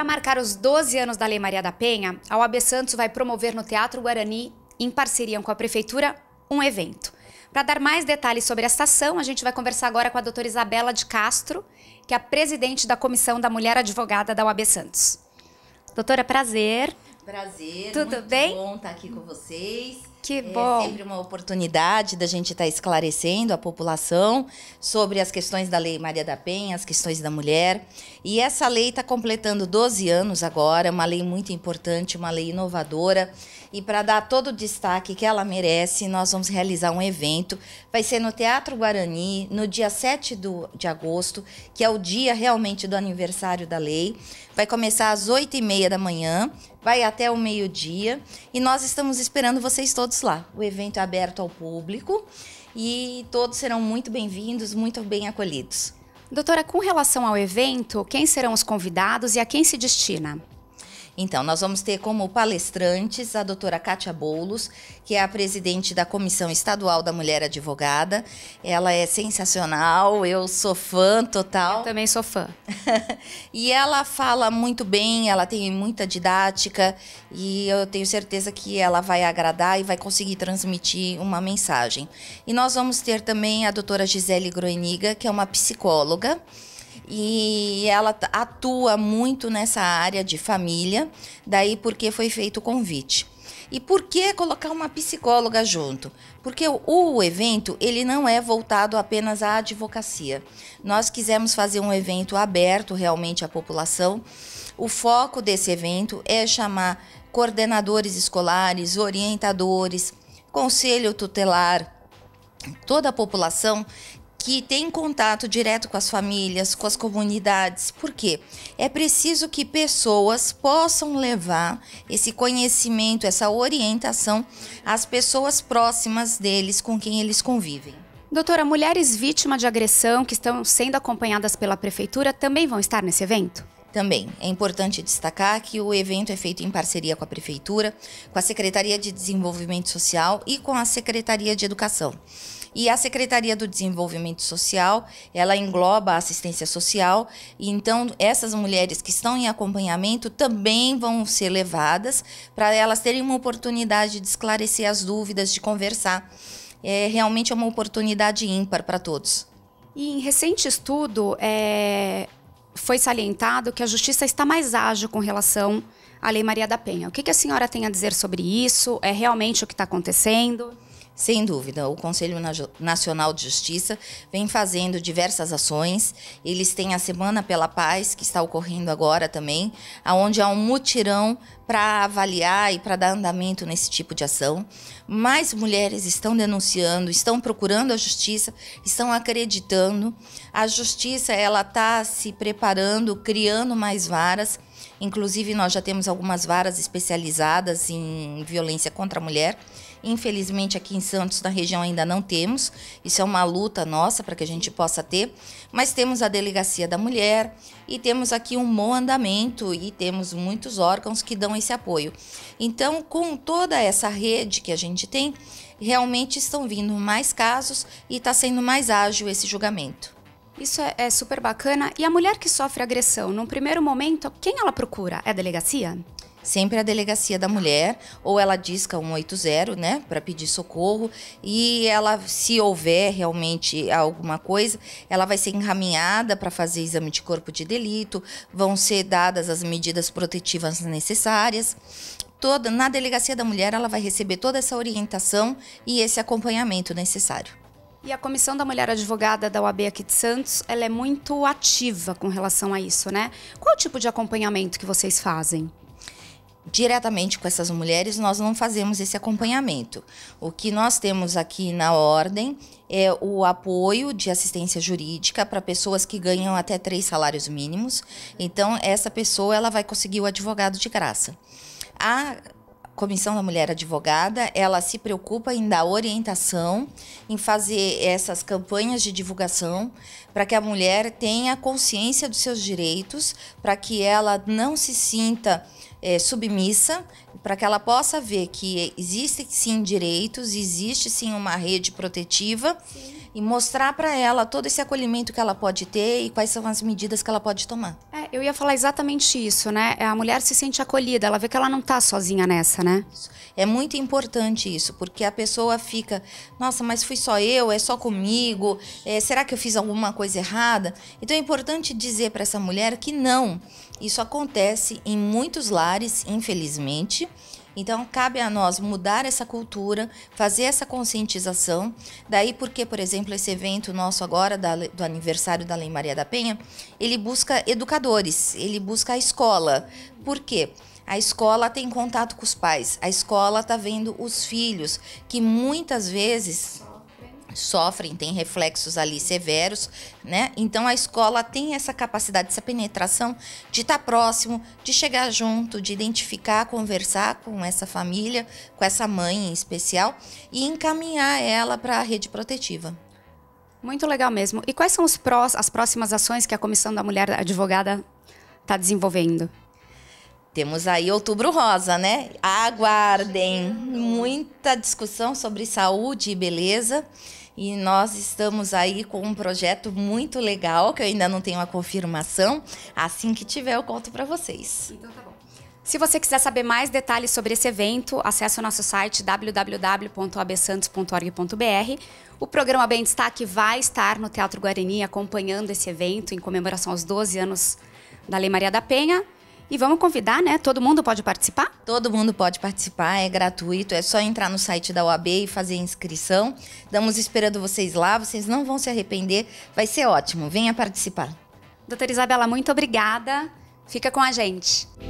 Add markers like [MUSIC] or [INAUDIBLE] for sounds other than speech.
Para marcar os 12 anos da Lei Maria da Penha, a UAB Santos vai promover no Teatro Guarani, em parceria com a Prefeitura, um evento. Para dar mais detalhes sobre essa ação, a gente vai conversar agora com a doutora Isabela de Castro, que é a presidente da Comissão da Mulher Advogada da UAB Santos. Doutora, prazer. Prazer. Tudo bem? bom estar aqui com vocês. Que é bom. É sempre uma oportunidade da gente estar tá esclarecendo a população sobre as questões da Lei Maria da Penha, as questões da mulher. E essa lei está completando 12 anos agora, uma lei muito importante, uma lei inovadora. E para dar todo o destaque que ela merece, nós vamos realizar um evento. Vai ser no Teatro Guarani, no dia 7 do, de agosto, que é o dia realmente do aniversário da lei. Vai começar às 8h30 da manhã, vai até o meio-dia. E nós estamos esperando vocês todos todos lá. O evento é aberto ao público e todos serão muito bem-vindos, muito bem acolhidos. Doutora, com relação ao evento, quem serão os convidados e a quem se destina? Então, nós vamos ter como palestrantes a doutora Kátia Boulos, que é a presidente da Comissão Estadual da Mulher Advogada. Ela é sensacional, eu sou fã total. Eu também sou fã. [LAUGHS] e ela fala muito bem, ela tem muita didática e eu tenho certeza que ela vai agradar e vai conseguir transmitir uma mensagem. E nós vamos ter também a doutora Gisele Groeniga, que é uma psicóloga e ela atua muito nessa área de família, daí porque foi feito o convite. E por que colocar uma psicóloga junto? Porque o, evento ele não é voltado apenas à advocacia. Nós quisemos fazer um evento aberto realmente à população. O foco desse evento é chamar coordenadores escolares, orientadores, conselho tutelar, toda a população que tem contato direto com as famílias, com as comunidades. Por quê? É preciso que pessoas possam levar esse conhecimento, essa orientação às pessoas próximas deles, com quem eles convivem. Doutora, mulheres vítimas de agressão que estão sendo acompanhadas pela prefeitura também vão estar nesse evento? Também é importante destacar que o evento é feito em parceria com a Prefeitura, com a Secretaria de Desenvolvimento Social e com a Secretaria de Educação. E a Secretaria do Desenvolvimento Social, ela engloba a assistência social, então essas mulheres que estão em acompanhamento também vão ser levadas para elas terem uma oportunidade de esclarecer as dúvidas, de conversar. É realmente é uma oportunidade ímpar para todos. E em recente estudo, é, foi salientado que a justiça está mais ágil com relação à Lei Maria da Penha. O que, que a senhora tem a dizer sobre isso? É realmente o que está acontecendo? Sem dúvida, o Conselho Nacional de Justiça vem fazendo diversas ações. Eles têm a Semana pela Paz, que está ocorrendo agora também, aonde há um mutirão para avaliar e para dar andamento nesse tipo de ação. Mais mulheres estão denunciando, estão procurando a justiça, estão acreditando. A justiça ela está se preparando, criando mais varas. Inclusive, nós já temos algumas varas especializadas em violência contra a mulher Infelizmente, aqui em Santos, na região, ainda não temos. Isso é uma luta nossa para que a gente possa ter. Mas temos a Delegacia da Mulher e temos aqui um bom andamento e temos muitos órgãos que dão esse apoio. Então, com toda essa rede que a gente tem, realmente estão vindo mais casos e está sendo mais ágil esse julgamento. Isso é, é, super bacana. E a mulher que sofre agressão, num primeiro momento, quem ela procura? É a delegacia? sempre a delegacia da mulher, ou ela disca 180, né, para pedir socorro, e ela, se houver realmente alguma coisa, ela vai ser encaminhada para fazer exame de corpo de delito, vão ser dadas as medidas protetivas necessárias. Toda, na delegacia da mulher, ela vai receber toda essa orientação e esse acompanhamento necessário. E a Comissão da Mulher Advogada da OAB aqui de Santos, ela é muito ativa com relação a isso, né? Qual o tipo de acompanhamento que vocês fazem? diretamente com essas mulheres, nós não fazemos esse acompanhamento. O que nós temos aqui na ordem é o apoio de assistência jurídica para pessoas que ganham até três salários mínimos. Então, essa pessoa ela vai conseguir o advogado de graça. A Comissão da Mulher Advogada, ela se preocupa em dar orientação, em fazer essas campanhas de divulgação para que a mulher tenha consciência dos seus direitos, para que ela não se sinta é, submissa, para que ela possa ver que existem sim direitos, existe sim uma rede protetiva. Sim e mostrar para ela todo esse acolhimento que ela pode ter e quais são as medidas que ela pode tomar. É, eu ia falar exatamente isso, né? É, a mulher se sente acolhida, ela vê que ela não tá sozinha nessa, né? É muito importante isso, porque a pessoa fica, nossa, mas fui só eu, é só comigo, é, será que eu fiz alguma coisa errada? Então é importante dizer para essa mulher que não. Isso acontece em muitos lares, infelizmente. Então, cabe a nós mudar essa cultura, fazer essa conscientização. Daí porque, por exemplo, esse evento nosso agora, da, do aniversário da Lei Maria da Penha, ele busca educadores, ele busca a escola. Por quê? A escola tem contato com os pais, a escola está vendo os filhos, que muitas vezes sofrem, têm reflexos ali severos, né? Então a escola tem essa capacidade, essa penetração de estar tá próximo, de chegar junto, de identificar, conversar com essa família, com essa mãe em especial e encaminhar ela para a rede protetiva. Muito legal mesmo. E quais são prós, as próximas ações que a Comissão da Mulher Advogada está desenvolvendo? Temos aí Outubro Rosa, né? Aguardem muita discussão sobre saúde e beleza. E nós estamos aí com um projeto muito legal, que eu ainda não tenho a confirmação. Assim que tiver, eu conto para vocês. Então tá bom. Se você quiser saber mais detalhes sobre esse evento, acesse o nosso site www.absantos.org.br. O programa Bem Destaque vai estar no Teatro Guarani acompanhando esse evento em comemoração aos 12 anos da Lei Maria da Penha. E vamos convidar, né? Todo mundo pode participar? Todo mundo pode participar, é gratuito, é só entrar no site da OAB e fazer a inscrição. Estamos esperando vocês lá, vocês não vão se arrepender, vai ser ótimo. Venha participar. Doutora Isabela, muito obrigada. Fica com a gente.